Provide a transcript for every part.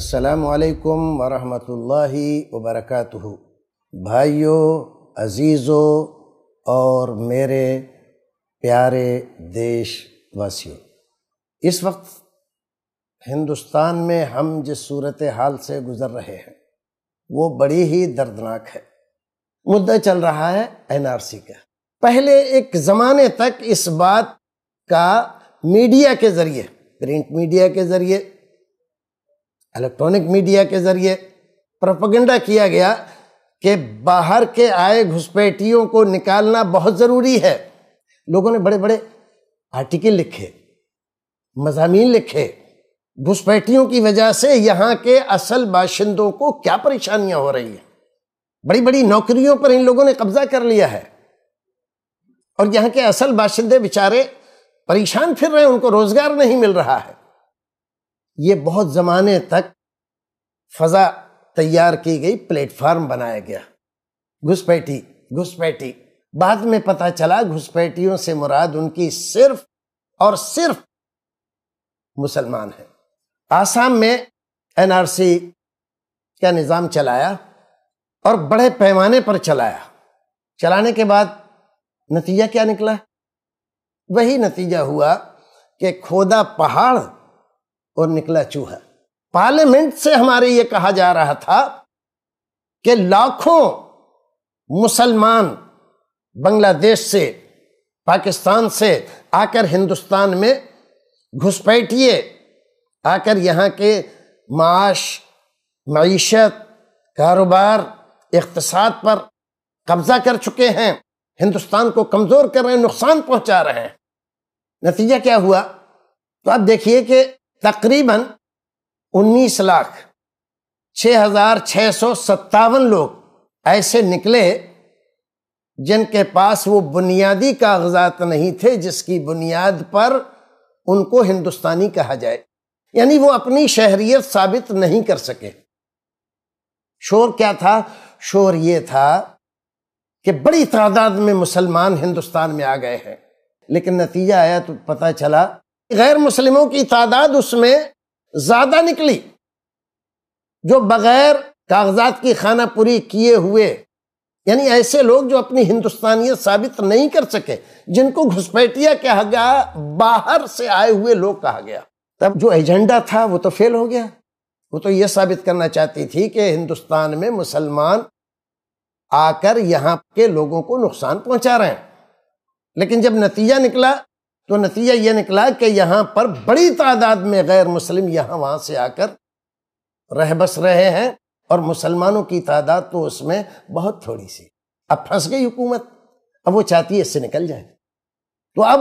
السلام علیکم ورحمۃ اللہ وبرکاتہ بھائیوں عزیزوں اور میرے پیارے دیش واسیوں اس وقت ہندوستان میں ہم جس صورت حال سے گزر رہے ہیں وہ بڑی ہی دردناک ہے مدعا چل رہا ہے این آر سی کا پہلے ایک زمانے تک اس بات کا میڈیا کے ذریعے پرنٹ میڈیا کے ذریعے الیکٹرانک میڈیا کے ذریعے پروپگنڈا کیا گیا کہ باہر کے آئے گھسپیٹیوں کو نکالنا بہت ضروری ہے لوگوں نے بڑے بڑے آرٹیکل لکھے مضامین لکھے گھسپیٹیوں کی وجہ سے یہاں کے اصل باشندوں کو کیا پریشانیاں ہو رہی ہیں بڑی بڑی نوکریوں پر ان لوگوں نے قبضہ کر لیا ہے اور یہاں کے اصل باشندے بچارے پریشان پھر رہے ہیں ان کو روزگار نہیں مل رہا ہے یہ بہت زمانے تک فضا تیار کی گئی پلیٹ فارم بنایا گیا گھس پیٹھی گھس پیٹھی بعد میں پتا چلا گھس پیٹیوں سے مراد ان کی صرف اور صرف مسلمان ہیں آسام میں این آر سی کا نظام چلایا اور بڑے پیمانے پر چلایا چلانے کے بعد نتیجہ کیا نکلا وہی نتیجہ ہوا کہ کھودا پہاڑ اور نکلا چوہا پارلیمنٹ سے ہمارے یہ کہا جا رہا تھا کہ لاکھوں مسلمان بنگلہ دیش سے پاکستان سے آ کر ہندوستان میں گھس پیٹیے آ کر یہاں کے معاش معیشت کاروبار اقتصاد پر قبضہ کر چکے ہیں ہندوستان کو کمزور کر رہے ہیں نقصان پہنچا رہے ہیں نتیجہ کیا ہوا تو آپ دیکھیے کہ تقریباً انیس لاکھ چھ ہزار چھ سو ستاون لوگ ایسے نکلے جن کے پاس وہ بنیادی کاغذات نہیں تھے جس کی بنیاد پر ان کو ہندوستانی کہا جائے یعنی وہ اپنی شہریت ثابت نہیں کر سکے شور کیا تھا شور یہ تھا کہ بڑی تعداد میں مسلمان ہندوستان میں آ گئے ہیں لیکن نتیجہ آیا تو پتا چلا غیر مسلموں کی تعداد اس میں زیادہ نکلی جو بغیر کاغذات کی خانہ پوری کیے ہوئے یعنی ایسے لوگ جو اپنی ہندوستانیت ثابت نہیں کر سکے جن کو گھسپیٹیا کہا گیا باہر سے آئے ہوئے لوگ کہا گیا تب جو ایجنڈا تھا وہ تو فیل ہو گیا وہ تو یہ ثابت کرنا چاہتی تھی کہ ہندوستان میں مسلمان آ کر یہاں کے لوگوں کو نقصان پہنچا رہے ہیں لیکن جب نتیجہ نکلا تو نتیجہ یہ نکلا کہ یہاں پر بڑی تعداد میں غیر مسلم یہاں وہاں سے آ کر رہ بس رہے ہیں اور مسلمانوں کی تعداد تو اس میں بہت تھوڑی سی اب پھنس گئی حکومت اب وہ چاہتی ہے اس سے نکل جائے تو اب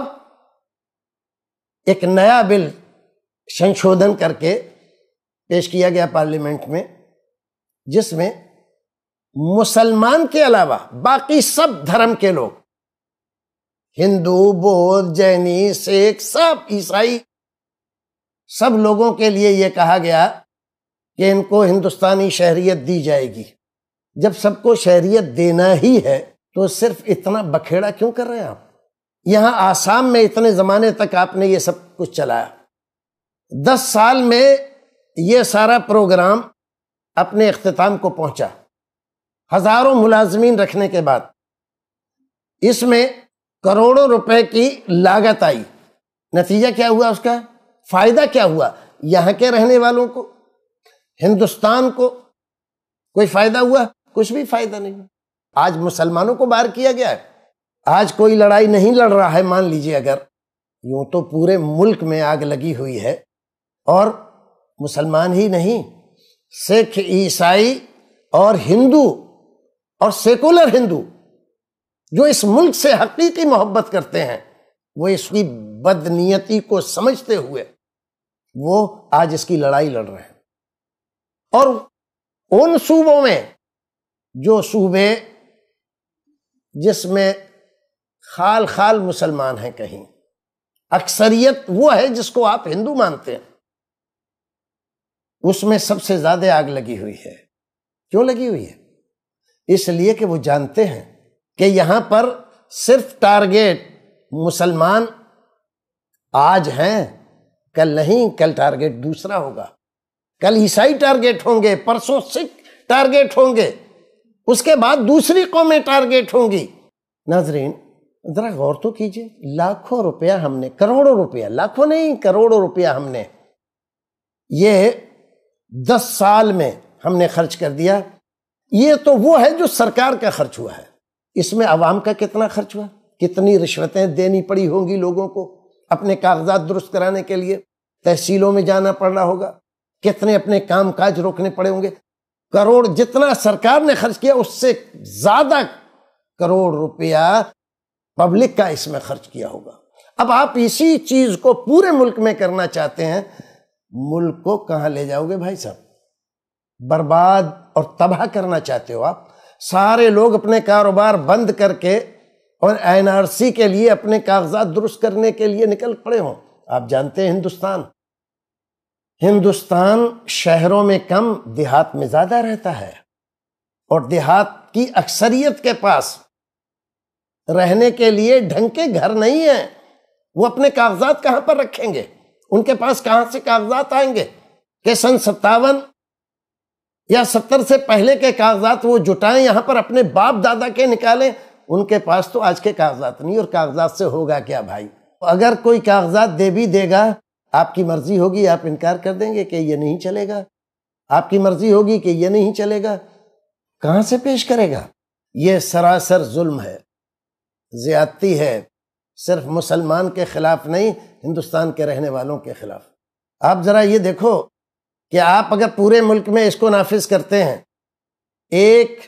ایک نیا بل سنشودھن کر کے پیش کیا گیا پارلیمنٹ میں جس میں مسلمان کے علاوہ باقی سب دھرم کے لوگ ہندو بودھ جینی سکھ سب عیسائی سب لوگوں کے لیے یہ کہا گیا کہ ان کو ہندوستانی شہریت دی جائے گی جب سب کو شہریت دینا ہی ہے تو صرف اتنا بکھیڑا کیوں کر رہے ہیں آپ یہاں آسام میں اتنے زمانے تک آپ نے یہ سب کچھ چلایا دس سال میں یہ سارا پروگرام اپنے اختتام کو پہنچا ہزاروں ملازمین رکھنے کے بعد اس میں کروڑوں روپے کی لاگت آئی نتیجہ کیا ہوا اس کا فائدہ کیا ہوا یہاں کے رہنے والوں کو ہندوستان کو کوئی فائدہ ہوا کچھ بھی فائدہ نہیں آج مسلمانوں کو باہر کیا گیا ہے آج کوئی لڑائی نہیں لڑ رہا ہے مان لیجئے اگر یوں تو پورے ملک میں آگ لگی ہوئی ہے اور مسلمان ہی نہیں سکھ عیسائی اور ہندو اور سیکولر ہندو جو اس ملک سے حقیقی محبت کرتے ہیں وہ اس کی بدنیتی کو سمجھتے ہوئے وہ آج اس کی لڑائی لڑ رہے ہیں اور ان صوبوں میں جو صوبے جس میں خال خال مسلمان ہیں کہیں اکثریت وہ ہے جس کو آپ ہندو مانتے ہیں اس میں سب سے زیادہ آگ لگی ہوئی ہے کیوں لگی ہوئی ہے اس لیے کہ وہ جانتے ہیں کہ یہاں پر صرف ٹارگیٹ مسلمان آج ہیں کل نہیں کل ٹارگیٹ دوسرا ہوگا کل عیسائی ٹارگیٹ ہوں گے پرسوں سکھ ٹارگیٹ ہوں گے اس کے بعد دوسری قومیں ٹارگیٹ ہوں گی ناظرین ذرا غور تو کیجیے لاکھوں روپیہ ہم نے کروڑوں روپیہ لاکھوں نہیں کروڑوں روپیہ ہم نے یہ دس سال میں ہم نے خرچ کر دیا یہ تو وہ ہے جو سرکار کا خرچ ہوا ہے اس میں عوام کا کتنا خرچ ہوا کتنی رشوتیں دینی پڑی ہوں گی لوگوں کو اپنے کاغذات درست کرانے کے لیے تحصیلوں میں جانا پڑ رہا ہوگا کتنے اپنے کام کاج روکنے پڑے ہوں گے کروڑ جتنا سرکار نے خرچ کیا اس سے زیادہ کروڑ روپیہ پبلک کا اس میں خرچ کیا ہوگا اب آپ اسی چیز کو پورے ملک میں کرنا چاہتے ہیں ملک کو کہاں لے جاؤ گے بھائی صاحب برباد اور تباہ کرنا چاہتے ہو آپ سارے لوگ اپنے کاروبار بند کر کے اور این آر سی کے لیے اپنے کاغذات درست کرنے کے لیے نکل پڑے ہوں آپ جانتے ہیں ہندوستان ہندوستان شہروں میں کم دیہات میں زیادہ رہتا ہے اور دیہات کی اکثریت کے پاس رہنے کے لیے ڈھنگ کے گھر نہیں ہیں وہ اپنے کاغذات کہاں پر رکھیں گے ان کے پاس کہاں سے کاغذات آئیں گے کہ سن ستاون یا ستر سے پہلے کے کاغذات وہ جٹائیں یہاں پر اپنے باپ دادا کے نکالیں ان کے پاس تو آج کے کاغذات نہیں اور کاغذات سے ہوگا کیا بھائی اگر کوئی کاغذات دے بھی دے گا آپ کی مرضی ہوگی آپ انکار کر دیں گے کہ یہ نہیں چلے گا آپ کی مرضی ہوگی کہ یہ نہیں چلے گا کہاں سے پیش کرے گا یہ سراسر ظلم ہے زیادتی ہے صرف مسلمان کے خلاف نہیں ہندوستان کے رہنے والوں کے خلاف آپ ذرا یہ دیکھو کہ آپ اگر پورے ملک میں اس کو نافذ کرتے ہیں ایک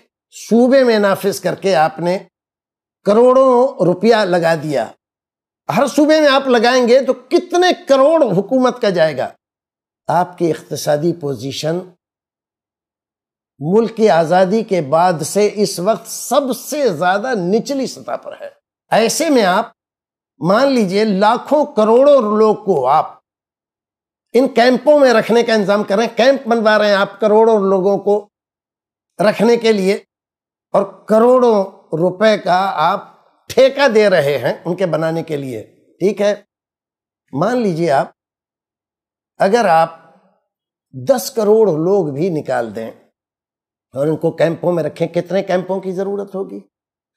صوبے میں نافذ کر کے آپ نے کروڑوں روپیہ لگا دیا ہر صوبے میں آپ لگائیں گے تو کتنے کروڑ حکومت کا جائے گا آپ کی اقتصادی پوزیشن ملک کی آزادی کے بعد سے اس وقت سب سے زیادہ نچلی سطح پر ہے ایسے میں آپ مان لیجئے لاکھوں کروڑوں لوگ کو آپ ان کیمپوں میں رکھنے کا انتظام ہیں کیمپ بنوا رہے ہیں آپ کروڑوں لوگوں کو رکھنے کے لیے اور کروڑوں روپے کا آپ ٹھیکہ دے رہے ہیں ان کے بنانے کے لیے ٹھیک ہے مان لیجئے آپ اگر آپ دس کروڑ لوگ بھی نکال دیں اور ان کو کیمپوں میں رکھیں کتنے کیمپوں کی ضرورت ہوگی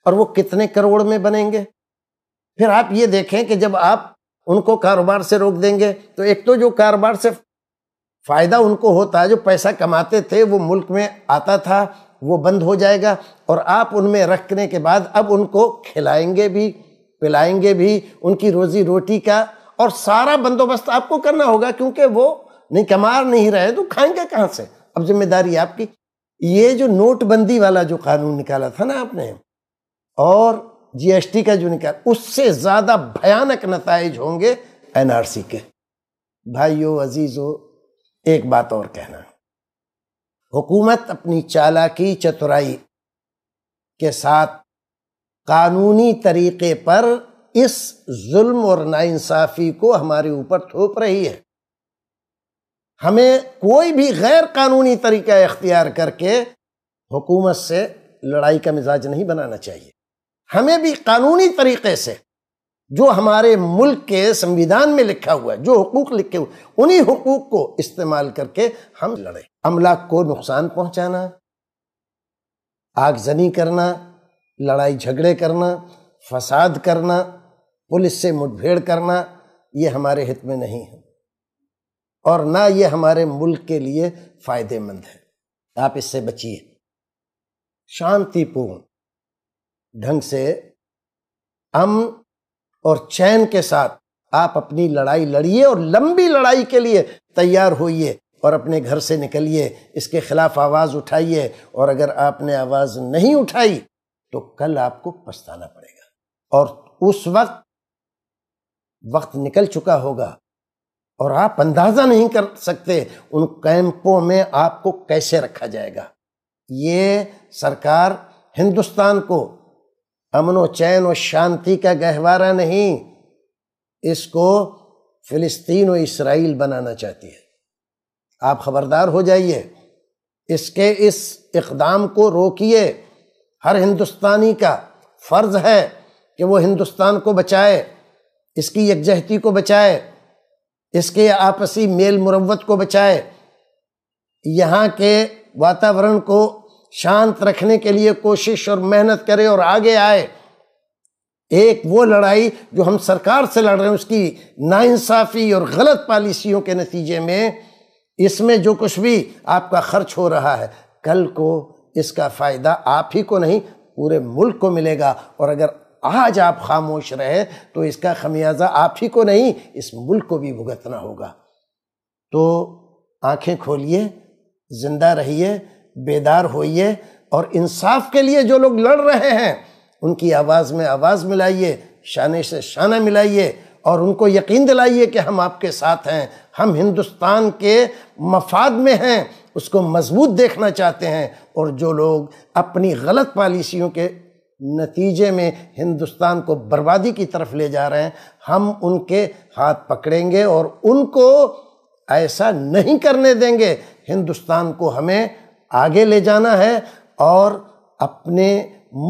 اور وہ کتنے کروڑ میں بنیں گے پھر آپ یہ دیکھیں کہ جب آپ ان کو کاروبار سے روک دیں گے تو ایک تو جو کاروبار سے فائدہ ان کو ہوتا ہے جو پیسہ کماتے تھے وہ ملک میں آتا تھا وہ بند ہو جائے گا اور آپ ان میں رکھنے کے بعد اب ان کو کھلائیں گے بھی پلائیں گے بھی ان کی روزی روٹی کا اور سارا بندوبست آپ کو کرنا ہوگا کیونکہ وہ نہیں کمار نہیں رہے تو کھائیں گے کہاں سے اب ذمہ داری آپ کی یہ جو نوٹ بندی والا جو قانون نکالا تھا نا آپ نے اور جی ایس ٹی کا جو نکال اس سے زیادہ بھیانک نتائج ہوں گے این آر سی کے بھائیو عزیزو ایک بات اور کہنا حکومت اپنی چالاکی چترائی کے ساتھ قانونی طریقے پر اس ظلم اور ناانصافی کو ہمارے اوپر تھوپ رہی ہے ہمیں کوئی بھی غیر قانونی طریقہ اختیار کر کے حکومت سے لڑائی کا مزاج نہیں بنانا چاہیے ہمیں بھی قانونی طریقے سے جو ہمارے ملک کے سنویدھان میں لکھا ہوا ہے جو حقوق لکھے ہوئے انہی حقوق کو استعمال کر کے ہم لڑے عملہ کو نقصان پہنچانا آگ زنی کرنا لڑائی جھگڑے کرنا فساد کرنا پولیس سے بھیڑ کرنا یہ ہمارے ہت میں نہیں ہے اور نہ یہ ہمارے ملک کے لیے فائدے مند ہے آپ اس سے بچیے شانتی پورن ڈھنگ سے ام اور چین کے ساتھ آپ اپنی لڑائی لڑیے اور لمبی لڑائی کے لیے تیار ہوئیے اور اپنے گھر سے نکلیے اس کے خلاف آواز اٹھائیے اور اگر آپ نے آواز نہیں اٹھائی تو کل آپ کو پچھتانا پڑے گا اور اس وقت وقت نکل چکا ہوگا اور آپ اندازہ نہیں کر سکتے ان کیمپوں میں آپ کو کیسے رکھا جائے گا یہ سرکار ہندوستان کو امن و چین و شانتی کا گہوارہ نہیں اس کو فلسطین و اسرائیل بنانا چاہتی ہے آپ خبردار ہو جائیے اس کے اس اقدام کو روکیے ہر ہندوستانی کا فرض ہے کہ وہ ہندوستان کو بچائے اس کی یکجہتی کو بچائے اس کے آپسی میل مروت کو بچائے یہاں کے واتاورن کو شانت رکھنے کے لیے کوشش اور محنت کرے اور آگے آئے ایک وہ لڑائی جو ہم سرکار سے لڑ رہے ہیں اس کی ناانصافی اور غلط پالیسیوں کے نتیجے میں اس میں جو کچھ بھی آپ کا خرچ ہو رہا ہے کل کو اس کا فائدہ آپ ہی کو نہیں پورے ملک کو ملے گا اور اگر آج آپ خاموش رہے تو اس کا خمیازہ آپ ہی کو نہیں اس ملک کو بھی بھگتنا ہوگا تو آنکھیں کھولیے زندہ رہیے بیدار ہوئیے اور انصاف کے لیے جو لوگ لڑ رہے ہیں ان کی آواز میں آواز ملائیے شانے سے شانہ ملائیے اور ان کو یقین دلائیے کہ ہم آپ کے ساتھ ہیں ہم ہندوستان کے مفاد میں ہیں اس کو مضبوط دیکھنا چاہتے ہیں اور جو لوگ اپنی غلط پالیسیوں کے نتیجے میں ہندوستان کو بربادی کی طرف لے جا رہے ہیں ہم ان کے ہاتھ پکڑیں گے اور ان کو ایسا نہیں کرنے دیں گے ہندوستان کو ہمیں آگے لے جانا ہے اور اپنے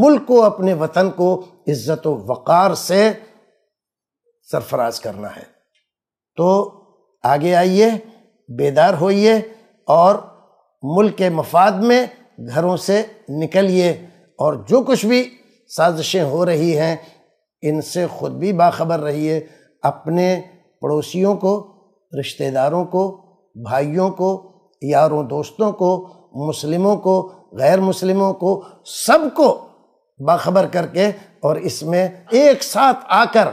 ملک کو اپنے وطن کو عزت و وقار سے سرفراز کرنا ہے تو آگے آئیے بیدار ہوئیے اور ملک کے مفاد میں گھروں سے نکلیے اور جو کچھ بھی سازشیں ہو رہی ہیں ان سے خود بھی باخبر رہیے اپنے پڑوسیوں کو رشتہ داروں کو بھائیوں کو یاروں دوستوں کو مسلموں کو غیر مسلموں کو سب کو باخبر کر کے اور اس میں ایک ساتھ آ کر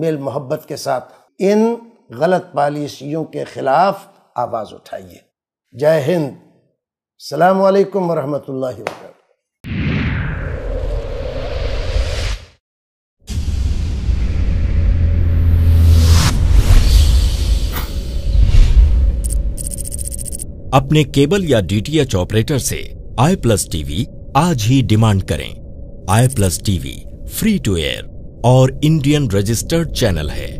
میل محبت کے ساتھ ان غلط پالیسیوں کے خلاف آواز اٹھائیے جے ہند السلام علیکم ورحمۃ اللہ وبرکاتہ اپنے کیبل یا ڈی ٹی ایچ آپریٹر سے آئی پلس ٹی وی آج ہی ڈیمانڈ کریں I plus T V free to air اور انڈین رجسٹرڈ چینل ہے